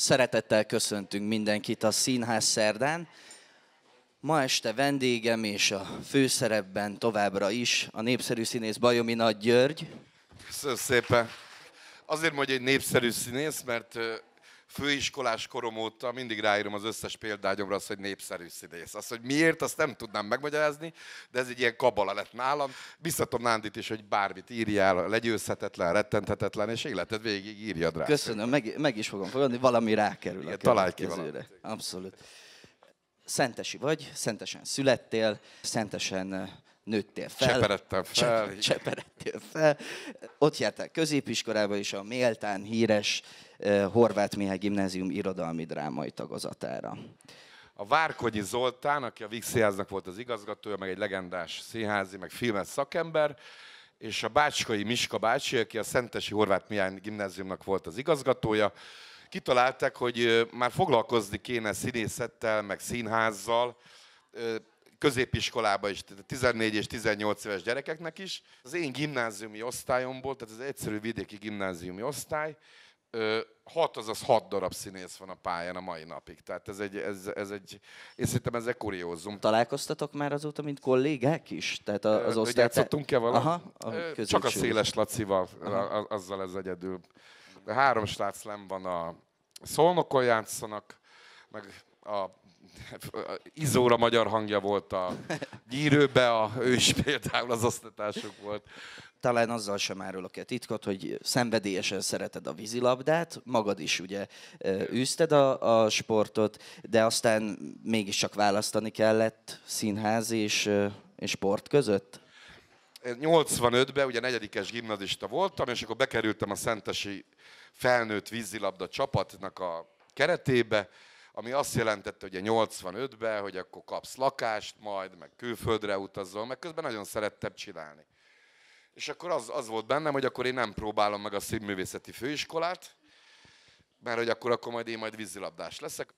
Szeretettel köszöntünk mindenkit a Színház szerdán. Ma este vendégem és a főszerepben továbbra is a népszerű színész Bajomi Nagy György. Köszönöm szépen. Azért mondja, hogy népszerű színész, mert főiskolás korom óta mindig ráírom az összes példányomra azt, hogy népszerű színész. Azt, hogy miért, azt nem tudnám megmagyarázni, de ez egy ilyen kabala lett nálam. Biztatom Nándit is, hogy bármit írjál, legyőzhetetlen, rettenthetetlen, és életed végig írjad rá. Köszönöm, meg, meg is fogom fogadni, valami rákerül Igen, a Találj ki Abszolút. Szentesi vagy, szentesen születtél, szentesen nőttél fel. Cseperedtem fel. Cseperedtél fel. Ott jártál középiskolába, és a méltán híres uh, Horváth Mihály Gimnázium irodalmi drámai tagozatára. A Várkonyi Zoltán, aki a Víg volt az igazgatója, meg egy legendás színházi, meg filmes szakember, és a Bácskai Miska bácsi, aki a Szentesi Horváth Mihály Gimnáziumnak volt az igazgatója, kitalálták, hogy eh, már foglalkozni kéne színészettel, meg színházzal, eh, középiskolába is, 14 és 18 éves gyerekeknek is. Az én gimnáziumi osztályomból, tehát az egyszerű vidéki gimnáziumi osztály, hat, azaz hat darab színész van a pályán a mai napig. Tehát ez egy, ez, ez egy én szerintem ez egy kuriózum. Találkoztatok már azóta, mint kollégák is? Tehát az, az osztály... Játszottunk-e valamit? Aha, a Csak a Széles Lacival, Aha. azzal ez egyedül. De három srác nem van a Szolnokon játszanak, meg a Izóra magyar hangja volt a gyűrőbe, a ő is például az osztatásuk volt. Talán azzal sem árulok a titkot, hogy szenvedélyesen szereted a vízilabdát, magad is ugye űzted a, a sportot, de aztán mégiscsak választani kellett színház és, és sport között? 85-ben ugye negyedikes gimnazista voltam, és akkor bekerültem a Szentesi felnőtt vízilabda csapatnak a keretébe, ami azt jelentette ugye 85-ben, hogy akkor kapsz lakást majd, meg külföldre utazol, meg közben nagyon szerettem csinálni. És akkor az, az volt bennem, hogy akkor én nem próbálom meg a színművészeti főiskolát, mert hogy akkor, akkor majd én majd vízilabdás leszek.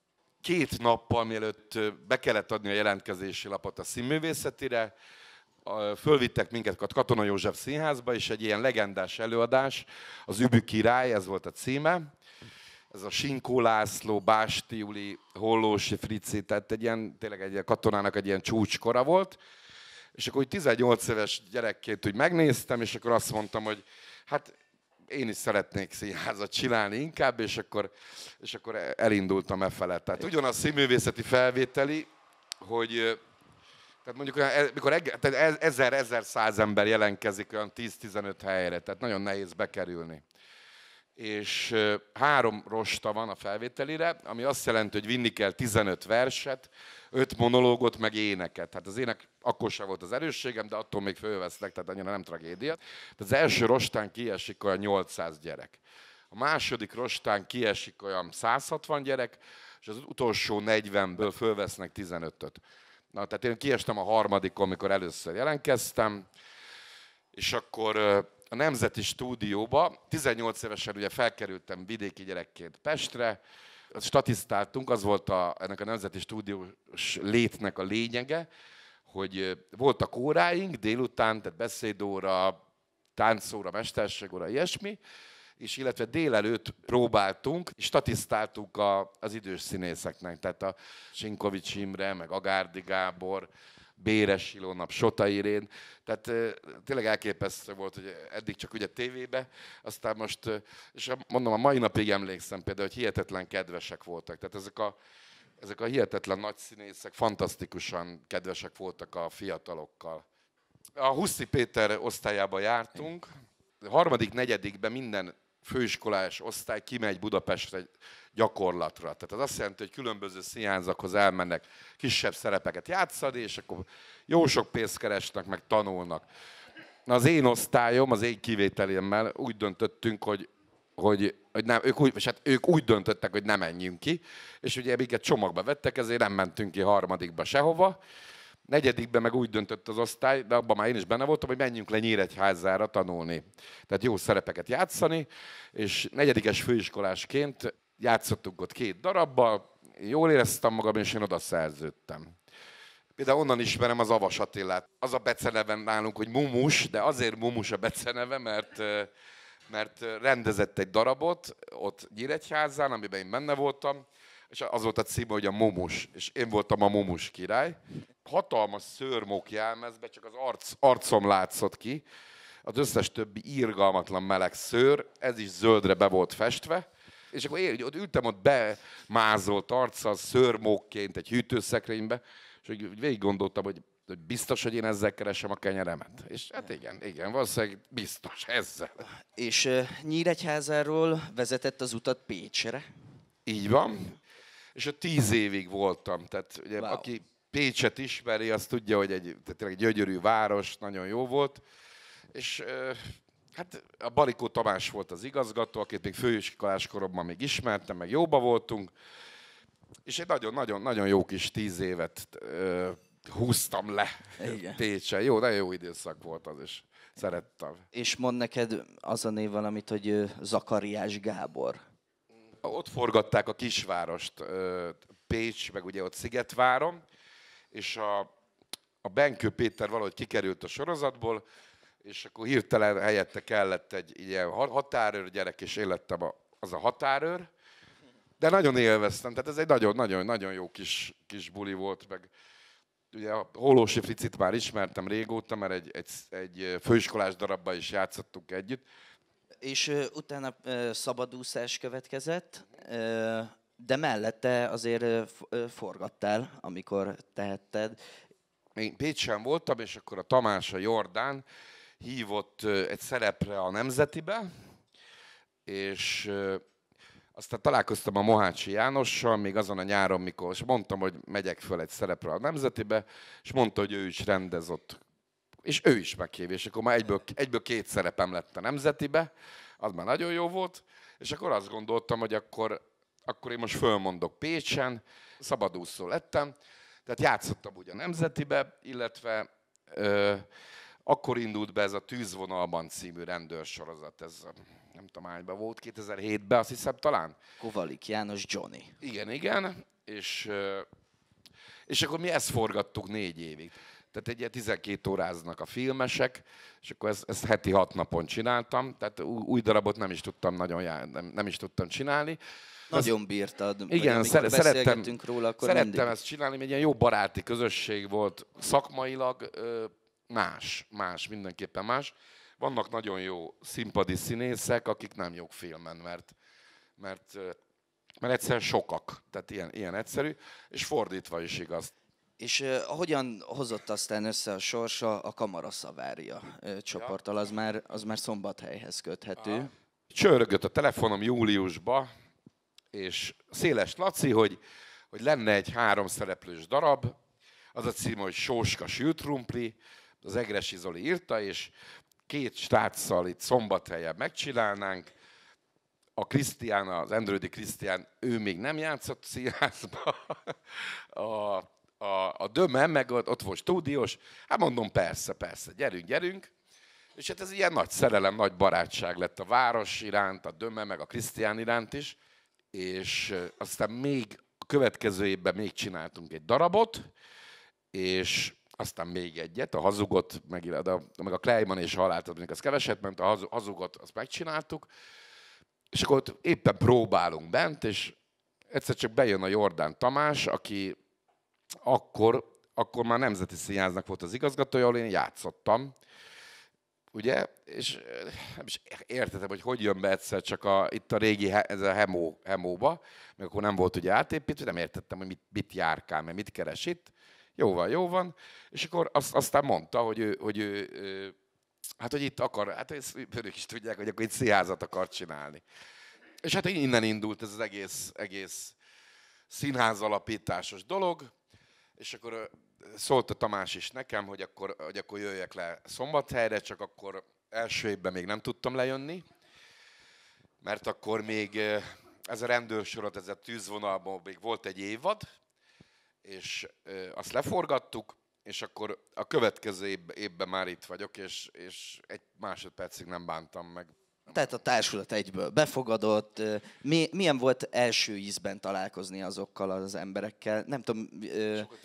Két nappal mielőtt be kellett adni a jelentkezési lapot a színművészetire, fölvittek minket a Katona József Színházba, és egy ilyen legendás előadás, az Übű király, ez volt a címe, ez a Sinkó László, Básti Uli, Hollósi Frici, tehát egy ilyen, tényleg egy katonának egy ilyen csúcskora volt. És akkor úgy 18 éves gyerekként úgy megnéztem, és akkor azt mondtam, hogy hát én is szeretnék színházat csinálni inkább, és akkor, és akkor elindultam e felett. Tehát ugyanaz színművészeti felvételi, hogy tehát mondjuk, e, mikor e, ezer-ezer száz ember jelentkezik olyan 10-15 helyre, tehát nagyon nehéz bekerülni és három rosta van a felvételire, ami azt jelenti, hogy vinni kell 15 verset, 5 monológot, meg éneket. Hát az ének akkor sem volt az erősségem, de attól még fölveszlek, tehát annyira nem tragédia. De az első rostán kiesik olyan 800 gyerek. A második rostán kiesik olyan 160 gyerek, és az utolsó 40-ből fölvesznek 15-öt. Na, tehát én kiestem a harmadikon, amikor először jelentkeztem, és akkor a Nemzeti Stúdióba. 18 évesen ugye felkerültem vidéki gyerekként Pestre, statisztáltunk, az volt a, ennek a Nemzeti Stúdiós létnek a lényege, hogy voltak óráink délután, tehát beszédóra, táncóra, mesterségóra, ilyesmi, és illetve délelőtt próbáltunk, és statisztáltuk a, az idős színészeknek, tehát a Sinkovics Imre, meg Agárdi Gábor, Béres Silónap, Sota Irén. Tehát tényleg elképesztő volt, hogy eddig csak ugye tévébe, aztán most, és mondom, a mai napig emlékszem például, hogy hihetetlen kedvesek voltak. Tehát ezek a, ezek a hihetetlen nagy színészek fantasztikusan kedvesek voltak a fiatalokkal. A Huszi Péter osztályába jártunk, a harmadik, negyedikben minden főiskolás osztály kimegy Budapestre gyakorlatra. Tehát az azt jelenti, hogy különböző színházakhoz elmennek kisebb szerepeket játszani, és akkor jó sok pénzt keresnek, meg tanulnak. Na az én osztályom, az én kivételemmel úgy döntöttünk, hogy hogy, hogy nem, ők, úgy, hát ők úgy döntöttek, hogy nem menjünk ki, és ugye minket csomagba vettek, ezért nem mentünk ki harmadikba sehova, Negyedikben meg úgy döntött az osztály, de abban már én is benne voltam, hogy menjünk le Nyíregyházára tanulni. Tehát jó szerepeket játszani, és negyedikes főiskolásként játszottunk ott két darabbal, jól éreztem magam, és én oda szerződtem. Például onnan ismerem az Avas Attilát. Az a beceneven nálunk, hogy mumus, de azért mumus a beceneve, mert, mert rendezett egy darabot ott Nyíregyházán, amiben én benne voltam, és az volt a címe, hogy a momus, és én voltam a momus király. Hatalmas szőrmók jelmezbe, csak az arc, arcom látszott ki, az összes többi irgalmatlan meleg szőr, ez is zöldre be volt festve, és akkor én ott ültem ott bemázolt arccal, szőrmókként egy hűtőszekrénybe, és úgy végig gondoltam, hogy, hogy biztos, hogy én ezzel keresem a kenyeremet. És hát igen, igen, valószínűleg biztos ezzel. És uh, Nyíregyházáról vezetett az utat Pécsre? Így van és a tíz évig voltam. Tehát ugye, wow. aki Pécset ismeri, azt tudja, hogy egy tényleg gyönyörű város, nagyon jó volt. És hát a Balikó Tamás volt az igazgató, akit még főiskolás koromban még ismertem, meg jóba voltunk. És egy nagyon-nagyon-nagyon jó kis tíz évet ö, húztam le Igen. Pécsen. Jó, nagyon jó időszak volt az is. Szerettem. És mond neked az a név valamit, hogy Zakariás Gábor ott forgatták a kisvárost, Pécs, meg ugye ott Szigetváron, és a, a Benkő Péter valahogy kikerült a sorozatból, és akkor hirtelen helyette kellett egy ilyen határőr gyerek, és élettem a, az a határőr, de nagyon élveztem, tehát ez egy nagyon-nagyon-nagyon jó kis, kis buli volt, meg ugye a Holósi Fricit már ismertem régóta, mert egy, egy, egy főiskolás darabban is játszottunk együtt, és utána szabadúszás következett, de mellette azért forgattál, amikor tehetted. Én Pécsen voltam, és akkor a Tamás a Jordán hívott egy szerepre a Nemzetibe, és aztán találkoztam a Mohácsi Jánossal, még azon a nyáron, mikor, és mondtam, hogy megyek föl egy szerepre a Nemzetibe, és mondta, hogy ő is rendez ott és ő is meghív, és akkor már egyből, egyből két szerepem lett a nemzetibe, az már nagyon jó volt, és akkor azt gondoltam, hogy akkor, akkor én most fölmondok Pécsen, szabadúszó lettem, tehát játszottam ugye a nemzetibe, illetve ö, akkor indult be ez a Tűzvonalban című rendőrsorozat, ez nem tudom hányban volt, 2007-ben azt hiszem talán. Kovalik János Johnny. Igen, igen, és, és akkor mi ezt forgattuk négy évig tehát egy ilyen 12 óráznak a filmesek, és akkor ezt, ezt heti hat napon csináltam, tehát új darabot nem is tudtam nagyon jár, nem, nem is tudtam csinálni. Nagyon bírtad. Igen, szere- szerettem, róla, akkor szerettem mindig. ezt csinálni, mert egy ilyen jó baráti közösség volt, szakmailag más, más, mindenképpen más. Vannak nagyon jó színpadi színészek, akik nem jók filmen, mert, mert, mert egyszerűen sokak, tehát ilyen, ilyen egyszerű, és fordítva is igaz. És uh, hogyan hozott aztán össze a sorsa a Kamaraszavária uh, csoporttal, az már, az már szombathelyhez köthető. Aha. Csörgött a telefonom júliusba, és Széles Laci, hogy, hogy lenne egy három szereplős darab, az a cím, hogy Sóska Sültrumpli, az Egresi Zoli írta, és két stáccal itt szombathelyen megcsinálnánk, a Krisztián, az Endrődi Krisztián, ő még nem játszott színházba, a a, a döme, meg ott, ott volt stúdiós. Hát mondom, persze, persze, gyerünk, gyerünk. És hát ez ilyen nagy szerelem, nagy barátság lett a város iránt, a döme, meg a Krisztián iránt is. És aztán még a következő évben még csináltunk egy darabot, és aztán még egyet, a hazugot, meg, a, meg a Kleiman és a halált, mondjuk az keveset ment, a hazugot azt megcsináltuk, és akkor ott éppen próbálunk bent, és egyszer csak bejön a Jordán Tamás, aki akkor, akkor már Nemzeti Színháznak volt az igazgatója, ahol én játszottam, ugye? És nem is értetem, hogy hogy jön be egyszer csak a, itt a régi ez a hemó, hemóba, mert akkor nem volt ugye átépítve, nem értettem, hogy mit, mit járkál, mert mit keres itt. Jó van, jó van. És akkor azt, aztán mondta, hogy ő, hogy ő, hát hogy itt akar, hát ezt önök is tudják, hogy akkor itt színházat akar csinálni. És hát innen indult ez az egész, egész színház alapításos dolog és akkor szólt a Tamás is nekem, hogy akkor, hogy akkor jöjjek le szombathelyre, csak akkor első évben még nem tudtam lejönni, mert akkor még ez a rendőrsorat, ez a tűzvonalban még volt egy évad, és azt leforgattuk, és akkor a következő évben már itt vagyok, és, és egy másodpercig nem bántam meg tehát a társulat egyből befogadott. Mi, milyen volt első ízben találkozni azokkal az emberekkel? Nem tudom,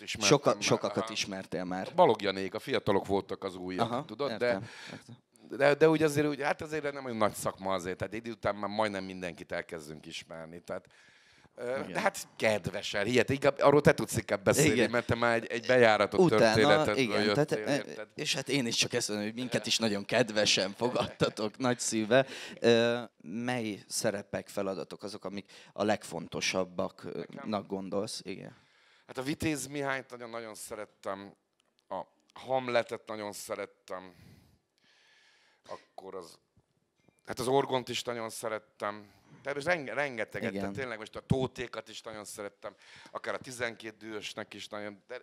sokat ismertem soka, már. sokakat ismertél már. Balogjanék, a fiatalok voltak az újak, Aha, tudod? Értem, de értem de, de úgy azért, úgy, hát azért nem olyan nagy szakma azért, tehát idő után már majdnem mindenkit elkezdünk ismerni. Tehát igen. De hát kedvesen, hihet, inkább, arról te tudsz inkább beszélni, igen. mert te már egy, egy bejáratott Utána, történetet igen, jöttél, tehát, érted? És hát én is csak ezt mondom, hogy minket is nagyon kedvesen fogadtatok, nagy szíve. Mely szerepek, feladatok azok, amik a legfontosabbaknak gondolsz? Igen. Hát a Vitéz Mihályt nagyon-nagyon szerettem, a Hamletet nagyon szerettem, akkor az, hát az Orgont is nagyon szerettem, tehát renge, rengeteget, Igen. tehát tényleg most a tótékat is nagyon szerettem, akár a 12 dühösnek is nagyon, de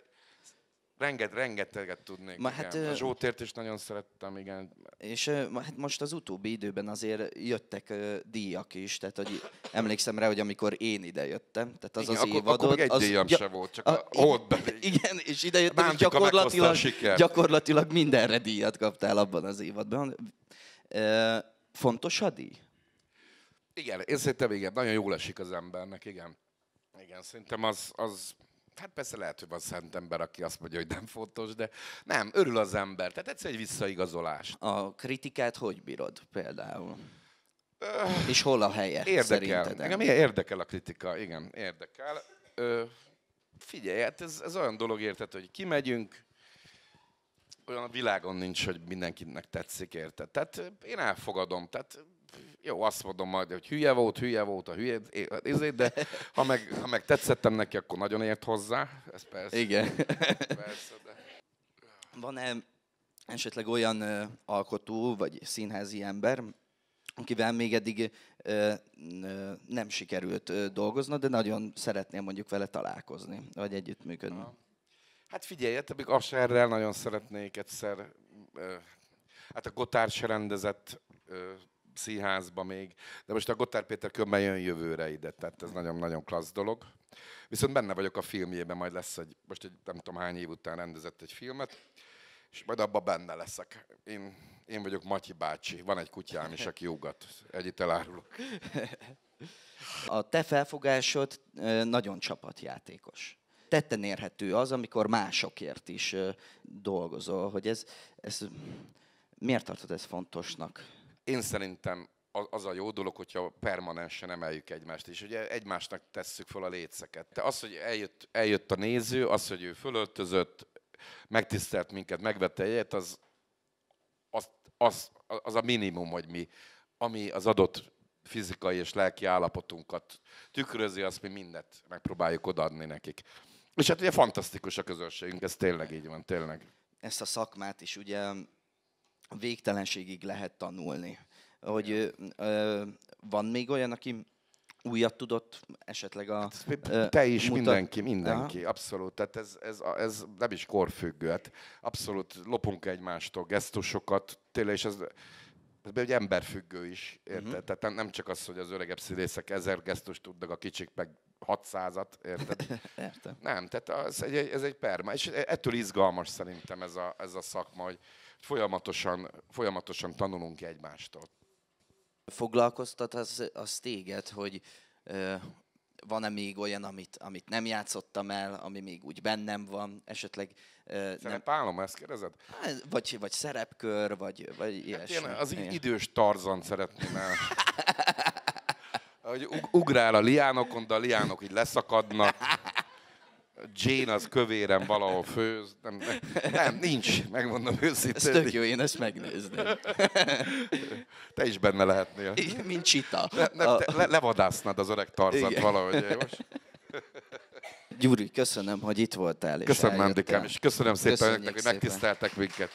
Renget, rengeteget tudnék. Ma, igen. hát, a Zsótért is nagyon szerettem, igen. És hát most az utóbbi időben azért jöttek uh, díjak is, tehát hogy emlékszem rá, hogy amikor én ide jöttem, tehát az igen, az akkor, évadod. Akkor még egy az, díjam ja, se volt, csak a, a ott Igen, és ide jöttem, és gyakorlatilag, gyakorlatilag mindenre díjat kaptál abban az évadban. Uh, fontos a díj? Igen, én szerintem igen, nagyon jól esik az embernek, igen. Igen, szerintem az, az hát persze lehet, hogy van szent ember, aki azt mondja, hogy nem fontos, de nem, örül az ember. Tehát egyszer egy visszaigazolás. A kritikát hogy bírod például? Öh, És hol a helye érdekel. Engem érdekel a kritika, igen, érdekel. Ö, figyelj, hát ez, ez olyan dolog érted, hogy kimegyünk, olyan a világon nincs, hogy mindenkinek tetszik, érted? Tehát én elfogadom, tehát jó, azt mondom majd, hogy hülye volt, hülye volt a hülye, ezért, hát de ha meg, ha meg tetszettem neki, akkor nagyon ért hozzá. Ez persze. Igen. Persze, de... Van-e esetleg olyan ö, alkotó vagy színházi ember, akivel még eddig ö, ö, nem sikerült ö, dolgoznod, de nagyon szeretnél mondjuk vele találkozni, vagy együttműködni? Hát figyelj, hát még Asherrel nagyon szeretnék egyszer, ö, hát a Gotár se rendezett ö, színházba még. De most a Gotthard Péter köbben jön jövőre ide, tehát ez nagyon-nagyon klassz dolog. Viszont benne vagyok a filmjében, majd lesz egy, most egy nem tudom hány év után rendezett egy filmet, és majd abban benne leszek. Én, én vagyok Matyi bácsi, van egy kutyám is, aki ugat. Egyet elárulok. A te felfogásod nagyon csapatjátékos. Tetten érhető az, amikor másokért is dolgozol, hogy ez, ez miért tartod ezt fontosnak? Én szerintem az a jó dolog, hogyha permanensen emeljük egymást, és ugye egymásnak tesszük fel a léceket. De az, hogy eljött, eljött a néző, az, hogy ő fölöltözött, megtisztelt minket, megvette egyet, az, az, az, az a minimum, hogy mi, ami az adott fizikai és lelki állapotunkat tükrözi, azt mi mindet megpróbáljuk odaadni nekik. És hát ugye fantasztikus a közönségünk, ez tényleg így van, tényleg. Ezt a szakmát is ugye végtelenségig lehet tanulni. Hogy ö, ö, van még olyan, aki újat tudott esetleg a... Hát, te is, mutat... mindenki, mindenki, Aha. abszolút. Tehát ez, ez, ez nem is korfüggő. Hát abszolút lopunk egymástól gesztusokat, tényleg, és ez, ez egy emberfüggő is, érted? Uh-huh. Tehát nem csak az, hogy az öregebb színészek ezer gesztust tudnak, a kicsik meg 600-at, érted? Értem. Nem, tehát az, ez egy, ez egy perma. És ettől izgalmas szerintem ez a, ez a szakma, hogy, Folyamatosan, folyamatosan tanulunk egymástól. Foglalkoztat az, az téged, hogy ö, van-e még olyan, amit, amit nem játszottam el, ami még úgy bennem van, esetleg... Uh, Szerepálom, nem... ezt kérdezed? Hát, vagy, vagy szerepkör, vagy, vagy ilyesmi. Hát én az ilyen. idős tarzan szeretném el. hogy ugrál a liánokon, de a liánok így leszakadnak. Jane az kövérem valahol főz. Nem, nem nincs, megmondom őszintén. Ez tök jó, én ezt megnézném. Te is benne lehetnél. Igen, mint csita. Le, ne, a... le, levadásznád az öreg tarzat Igen. valahogy. Most. Gyuri, köszönöm, hogy itt voltál. És köszönöm, Mándikám, és köszönöm szépen Köszönjük hogy megtiszteltek szépen. minket.